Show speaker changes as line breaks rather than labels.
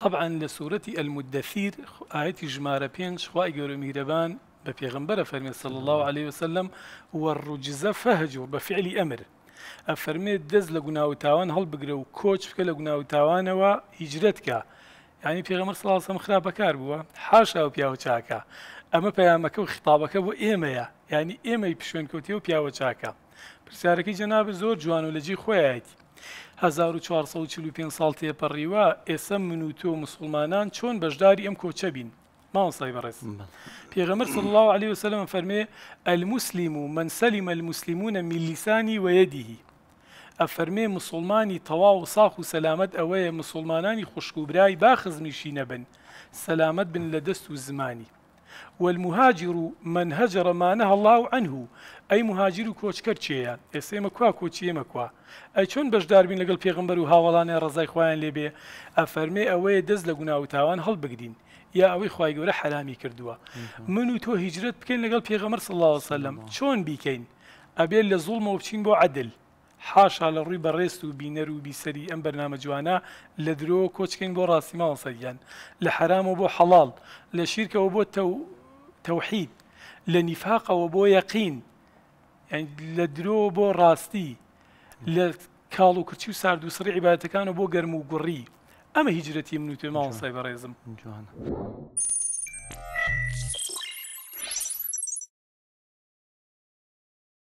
طبعا لسورة المدثير آية جمارة بينج خواهي قولوا مهربان ببيغمبر فرمي صلى الله عليه وسلم والرجز فهجر بفعل أمر أفرمي دز لقنا تاوان هل بقرأ وكوتش فكا لقنا وتاوان وهجرتك يعني بيغمبر صلى الله عليه وسلم خرابة كاربوا حاشا وبيغوشاكا أما بيامك وخطابك وإيميا يعني إيما بشوين كوتي وبيغوشاكا برسارك جناب زور جوان ولجي خواهي 1940 ساڵ تێپەڕیوە ئێسە من و تۆ مسلمانان چۆن بەشداری ئەم کۆچە بین ماوەسای بەڕێز پێغەمر صلی الله عليه وسلم فەرمێ المسلم من سلم المسلمون من لسانی ويده ئەفەرمێ مسلمانی تەواو و ساخ و سەلامت ئەوەیە مسلمانانی خوشک و برای باخزمیشی نەبن سەلامت بن لە دەست و زمانی والمهاجر من هجر ما نهى الله عنه ئەی مهاجر و کۆچکەر چێە ئێستا ئێمە کوا کۆچی ئێمە کوا ئەی چۆن بەشداربین لەگەڵ پێغمبەر و هاوڵانی ڕزای خۆیان لێبێ ئەفەرمێ ئەوەیە دەست لە گونا و تاوان هەڵبگرین یا ئەوەی خی گەورە حرامی کردووە من و تۆ هیجرت بکەین لەگەڵ پێغەمەر سڵ سلم چۆن بیکەین ئەبێت لە زوڵمە و بچین بۆ عدل حاشا لە ڕووی بەڕێست و بینەر و بیسەری ئەم بەرنامە جوانە لە درۆ کۆچکەین بۆ ڕاستی ماوەسەریان لە حرامەوە بۆ حەڵال لە شیرکەوە بۆ تەوحید لە نیفاقەوە بۆ یەقین لە درۆ بۆ ڕاستی لە کاڵ و کچی و سارد و سری عیباتەکان و بۆ گەرم و گوڕی ئەمە هیجرەتی من و توێ ماوەسای بەڕێزم جوانە.